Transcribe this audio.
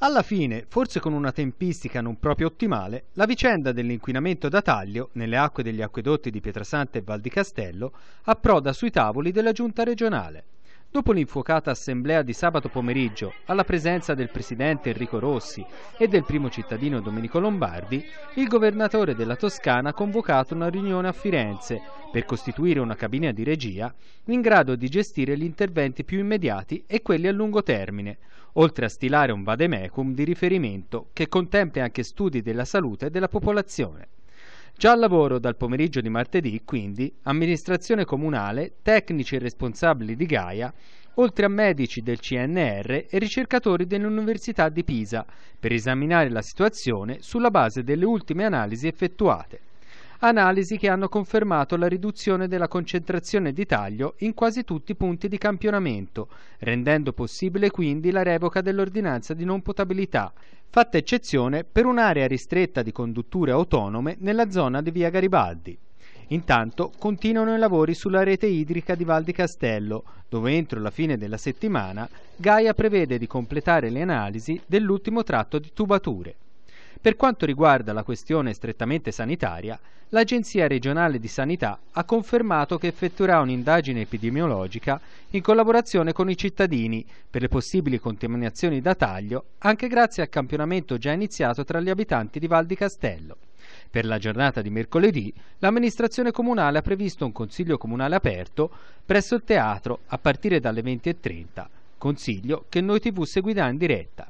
Alla fine, forse con una tempistica non proprio ottimale, la vicenda dell'inquinamento da taglio nelle acque degli acquedotti di Pietrasanta e Val di Castello approda sui tavoli della giunta regionale. Dopo l'infuocata assemblea di sabato pomeriggio, alla presenza del presidente Enrico Rossi e del primo cittadino Domenico Lombardi, il governatore della Toscana ha convocato una riunione a Firenze per costituire una cabina di regia in grado di gestire gli interventi più immediati e quelli a lungo termine, oltre a stilare un vademecum di riferimento che contempla anche studi della salute della popolazione. Già al lavoro dal pomeriggio di martedì, quindi, amministrazione comunale, tecnici e responsabili di Gaia, oltre a medici del CNR e ricercatori dell'Università di Pisa, per esaminare la situazione sulla base delle ultime analisi effettuate analisi che hanno confermato la riduzione della concentrazione di taglio in quasi tutti i punti di campionamento, rendendo possibile quindi la revoca dell'ordinanza di non potabilità, fatta eccezione per un'area ristretta di condutture autonome nella zona di via Garibaldi. Intanto continuano i lavori sulla rete idrica di Val di Castello, dove entro la fine della settimana Gaia prevede di completare le analisi dell'ultimo tratto di tubature. Per quanto riguarda la questione strettamente sanitaria, l'Agenzia regionale di sanità ha confermato che effettuerà un'indagine epidemiologica in collaborazione con i cittadini per le possibili contaminazioni da taglio, anche grazie al campionamento già iniziato tra gli abitanti di Val di Castello. Per la giornata di mercoledì, l'amministrazione comunale ha previsto un consiglio comunale aperto presso il teatro a partire dalle 20.30, consiglio che noi TV seguirà in diretta.